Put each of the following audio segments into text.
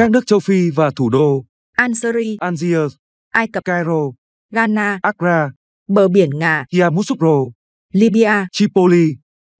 Các nước châu Phi và thủ đô Algeria, Algiers, Ai Cập, Cairo, Ghana, Accra, bờ biển Nga, Yamoussoukro, Libya, Tripoli,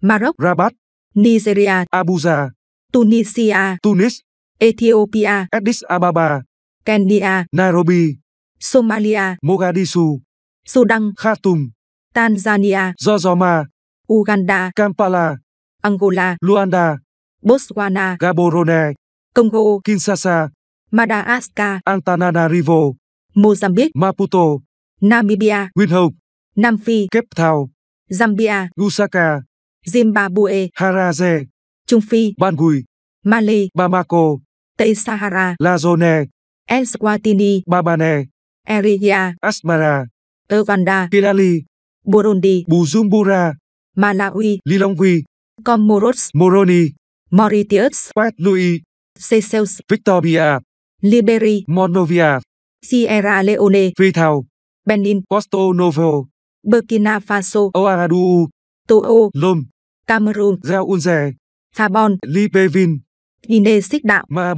Maroc, Rabat, Nigeria, Abuja, Tunisia, Tunis, Ethiopia, Addis Ababa, Kenya, Nairobi, Somalia, Mogadishu, Sudan, Khartoum, Tanzania, Dodoma, Uganda, Kampala, Angola, Luanda, Botswana, Gaborone, Congo, Kinshasa, Madagascar, Antananarivo, Mozambique, Maputo, Namibia, Windhoek, Nam Phi, Cape Town, Zambia, Lusaka, Zimbabwe, Harare, Trung Phi, Bangui, Mali, Bamako, Tây Sahara, Lazone, Eswatini, Babane, Eritrea, Asmara, Uganda, Kidali, Burundi, Bujumbura, Malawi, Lilongwe, Comoros, Moroni, Mauritius, Port Louis, Seychelles, Victoria, Liberia, Moldova, Sierra Leone, Vitao, Benin, Porto Novo, Burkina Faso, Ouagadougou, Togo, Lom, Cameroon, Zaunze, Gabon, Libreville, Guinea Xích Đạo, Ma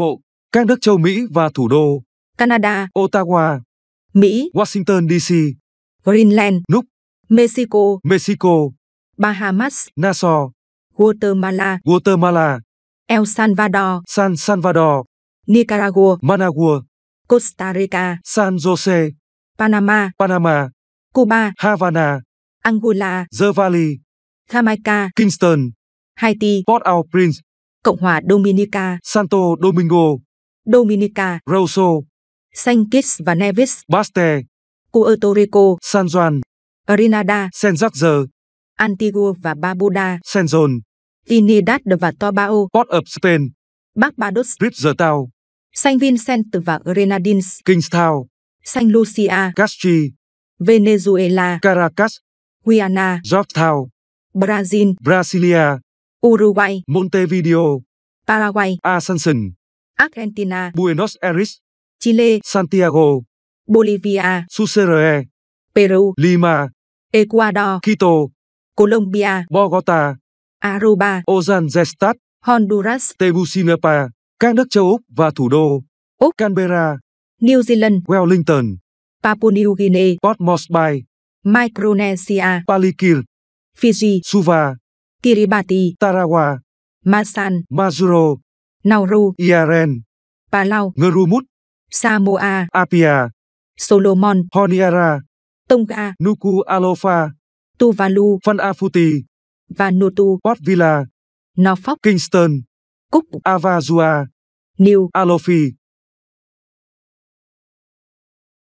các nước châu Mỹ và thủ đô Canada, Ottawa, Mỹ, Washington DC, Greenland, Núc, Mexico, Mexico, Bahamas, Nassau, Guatemala, Guatemala, El Salvador, San Salvador, Nicaragua, Managua, Costa Rica, San Jose, Panama, Panama, Cuba, Havana, Angola, The Valley, Jamaica, Kingston, Haiti, Port-au-Prince, Cộng hòa Dominica, Santo Domingo, Dominica, Rosso, San Kitts và Nevis, Baste, Puerto Rico, San Juan, Grenada, San Jose, Antigua và Barbuda, San Zon. Trinidad và Tobago, Port of Spain, Barbados, Bridgetown, Saint Vincent và Grenadines, Kingstown, Saint Lucia, Castri, Venezuela, Caracas, Guyana, Georgetown, Brazil, Brasilia, Uruguay, Montevideo, Paraguay, Ascension, Argentina, Buenos Aires, Chile, Santiago, Bolivia, Sucre, Peru, Lima, Ecuador, Quito, Colombia, Bogotá, Aruba, Ozanzestat, Honduras, Tegucigalpa, các nước châu Úc và thủ đô Úc, Canberra, New Zealand, Wellington, Papua New Guinea, Port Moresby, Micronesia, Palikir, Fiji, Suva, Kiribati, Tarawa, Masan, Majuro, Nauru, Iaren, Palau, Ngerumut, Samoa, Apia, Solomon, Honiara, Tonga, Nuku Alofa, Tuvalu, Van và Notu, Port Villa, Norfolk, Kingston, Cúc, Avazua, New Alofi.